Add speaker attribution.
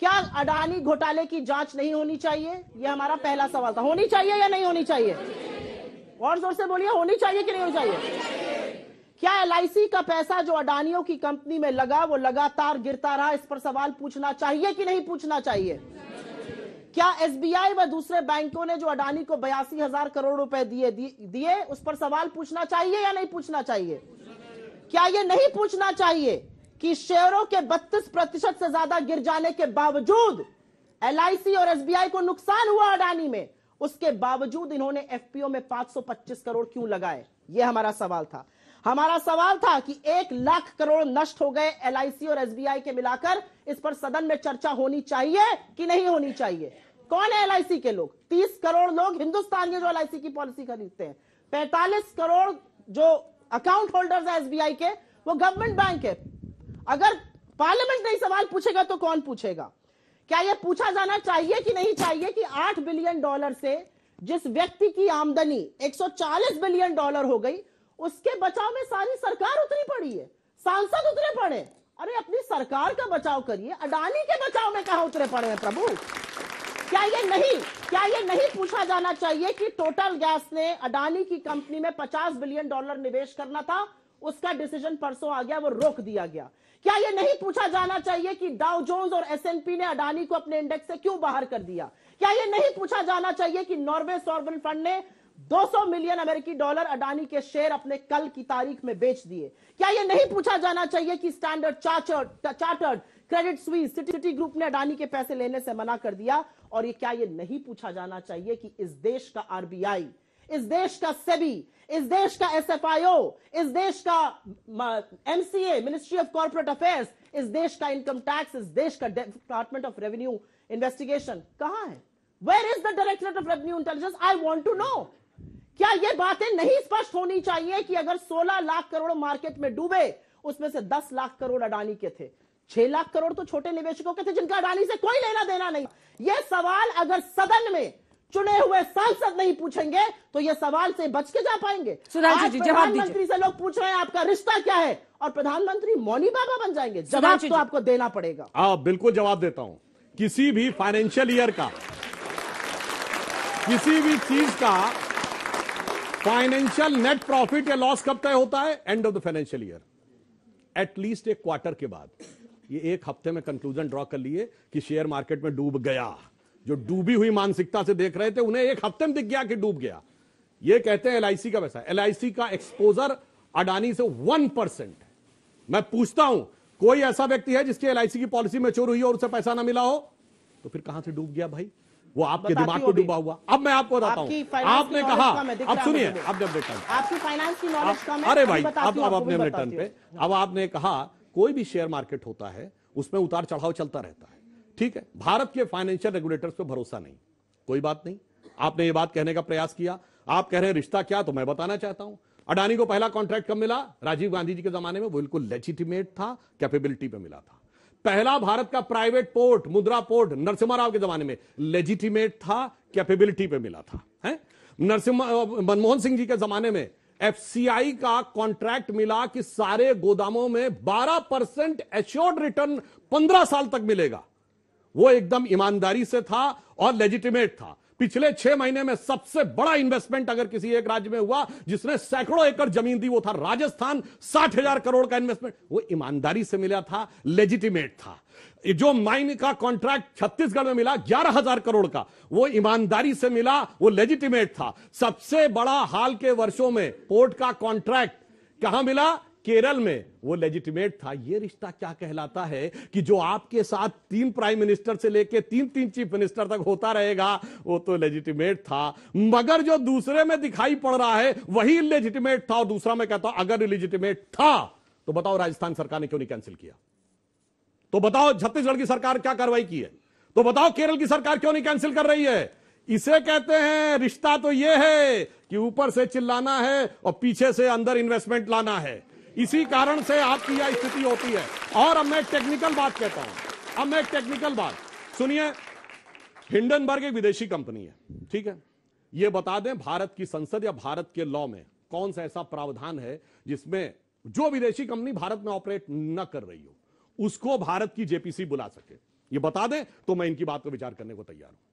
Speaker 1: क्या अडानी घोटाले की जांच नहीं होनी चाहिए ये हमारा पहला सवाल था होनी चाहिए या नहीं होनी चाहिए और जोर से बोलिए होनी चाहिए कि नहीं होनी चाहिए क्या एल का पैसा जो अडानियों की कंपनी में लगा वो लगातार गिरता रहा इस पर सवाल पूछना चाहिए कि नहीं पूछना चाहिए क्या एस व दूसरे बैंकों ने जो अडानी को बयासी हजार करोड़ रुपए दिए दिए उस पर सवाल पूछना चाहिए या नहीं पूछना चाहिए क्या ये नहीं पूछना चाहिए कि शेयरों के 32 प्रतिशत से ज्यादा गिर जाने के बावजूद एल और एसबीआई को नुकसान हुआ अडानी में उसके बावजूद इन्होंने एफपीओ में 525 करोड़ क्यों लगाए यह हमारा सवाल था हमारा सवाल था कि एक लाख करोड़ नष्ट हो गए एल और एसबीआई के मिलाकर इस पर सदन में चर्चा होनी चाहिए कि नहीं होनी चाहिए कौन है एलआईसी के लोग तीस करोड़ लोग हिंदुस्तान के जो एल की पॉलिसी खरीदते हैं पैंतालीस करोड़ जो अकाउंट होल्डर्स है एसबीआई के वो गवर्नमेंट बैंक है अगर पार्लियामेंट नहीं सवाल पूछेगा तो कौन पूछेगा क्या यह पूछा जाना चाहिए कि नहीं चाहिए कि 8 बिलियन डॉलर से जिस व्यक्ति की आमदनी 140 बिलियन डॉलर हो गई उसके बचाव में सारी सरकार उतरी पड़ी है सांसद उतरे पड़े अरे अपनी सरकार का बचाव करिए अडानी के बचाव में कहा उतरे पड़े हैं प्रभु क्या ये नहीं क्या ये नहीं पूछा जाना चाहिए कि टोटल गैस ने अडानी की कंपनी में 50 बिलियन डॉलर निवेश करना था उसका डिसीजन परसों आ गया वो रोक दिया गया क्या ये नहीं पूछा जाना चाहिए कि डाउ जोन्स और एसएनपी ने अडानी को अपने इंडेक्स से क्यों बाहर कर दिया क्या ये नहीं पूछा जाना चाहिए कि नॉर्वे सॉरवन फंड ने 200 मिलियन अमेरिकी डॉलर अडानी के शेयर अपने कल की तारीख में बेच दिए क्या ये नहीं पूछा जाना चाहिए कि Standard Chartered Chartered Credit Suisse Citi Group ने अडानी के पैसे लेने से मना कर दिया और ये क्या ये नहीं पूछा जाना चाहिए कि इस देश का आरबीआई इस देश का सेबी इस देश का एसएफआईओ इस देश का MCA ministry of corporate affairs इस देश का इनकम टैक्स इस देश का डिपार्टमेंट ऑफ रेवेन्यू इन्वेस्टिगेशन कहां है where is the directorate of revenue intelligence I want to know क्या ये बातें नहीं स्पष्ट होनी चाहिए कि अगर 16 लाख करोड़ मार्केट में डूबे उसमें से 10 लाख करोड़ अडानी के थे 6 लाख करोड़ तो छोटे निवेशकों के थे जिनका अडानी से कोई लेना देना नहीं यह सवाल अगर सदन में चुने हुए सांसद नहीं पूछेंगे तो ये सवाल से बच के जा पाएंगे प्रधानमंत्री से लोग पूछ रहे हैं आपका रिश्ता क्या है और प्रधानमंत्री मौनी बाबा बन जाएंगे जवाब तो आपको देना पड़ेगा
Speaker 2: आ, बिल्कुल जवाब देता हूं किसी भी फाइनेंशियल ईयर का किसी भी चीज का फाइनेंशियल नेट प्रॉफिट या लॉस कब तय होता है end of the financial year at least एक क्वार्टर के बाद ये एक हफ्ते में कंक्लूजन ड्रॉ कर लिए कि शेयर मार्केट में डूब गया जो डूबी हुई मानसिकता से देख रहे थे उन्हें एक हफ्ते में दिख गया कि डूब गया ये कहते हैं एलआईसी का पैसा एलआईसी का एक्सपोजर अडानी से वन परसेंट मैं पूछता हूं कोई ऐसा व्यक्ति है जिसकी एलआईसी की पॉलिसी मेच्योर हुई और उसे पैसा ना मिला हो तो फिर कहां से डूब गया भाई वो आपके दिमाग को डूबा हुआ अब मैं आपको बताता हूँ आपने कहा अब सुनिए अब जब रिटर्न
Speaker 1: आपकी फाइनेंस की नॉलेज कम है अरे भाई अब अब अपने रिटर्न पे
Speaker 2: अब आपने कहा कोई भी शेयर मार्केट होता है उसमें उतार चढ़ाव चलता रहता है ठीक है भारत के फाइनेंशियल रेगुलेटर्स पर भरोसा नहीं कोई बात नहीं आपने ये बात कहने का प्रयास किया आप कह रहे हैं रिश्ता क्या तो मैं बताना चाहता हूं अडानी को पहला कॉन्ट्रैक्ट कब मिला राजीव गांधी जी के जमाने में बिल्कुल लेजिटिमेट था कैपेबिलिटी पे मिला था पहला भारत का private port Mundra port Narasimha Rao के जमाने में लेजिटिमेट था कैपेबिलिटी पे मिला था है नरसिम्हा मनमोहन सिंह जी के जमाने में एफसीआई का कॉन्ट्रैक्ट मिला कि सारे गोदामों में 12 परसेंट एश्योर्ड रिटर्न 15 साल तक मिलेगा वो एकदम ईमानदारी से था और लेजिटिमेट था पिछले छह महीने में सबसे बड़ा इन्वेस्टमेंट अगर किसी एक राज्य में हुआ जिसने सैकड़ों एकड़ जमीन दी वो था राजस्थान साठ हजार करोड़ का इन्वेस्टमेंट वो ईमानदारी से मिला था लेजिटिमेट था जो माइन का कॉन्ट्रैक्ट छत्तीसगढ़ में मिला ग्यारह हजार करोड़ का वो ईमानदारी से मिला वो लेजिटिमेट था सबसे बड़ा हाल के वर्षों में पोर्ट का कॉन्ट्रैक्ट कहां मिला केरल में वो लेजिटिमेट था ये रिश्ता क्या कहलाता है कि जो आपके साथ तीन प्राइम मिनिस्टर से लेके तीन तीन चीफ मिनिस्टर तक होता रहेगा वो तो लेजिटिमेट था मगर जो दूसरे में दिखाई पड़ रहा है वही लेजिटिमेट था और दूसरा मैं कहता हूं अगर लेजिटिमेट था तो बताओ राजस्थान सरकार ने क्यों नहीं कैंसिल किया तो बताओ छत्तीसगढ़ की सरकार क्या कार्रवाई की है तो बताओ केरल की सरकार क्यों नहीं कैंसिल कर रही है इसे कहते हैं रिश्ता तो यह है कि ऊपर से चिल्लाना है और पीछे से अंदर इन्वेस्टमेंट लाना है इसी कारण से आपकी यह स्थिति होती है और अब मैं टेक्निकल बात कहता हूं अब मैं टेक्निकल बात सुनिए हिंडनबर्ग एक विदेशी कंपनी है ठीक है यह बता दें भारत की संसद या भारत के लॉ में कौन सा ऐसा प्रावधान है जिसमें जो विदेशी कंपनी भारत में ऑपरेट न कर रही हो उसको भारत की जेपीसी बुला सके ये बता दें तो मैं इनकी बात को विचार करने को तैयार हूं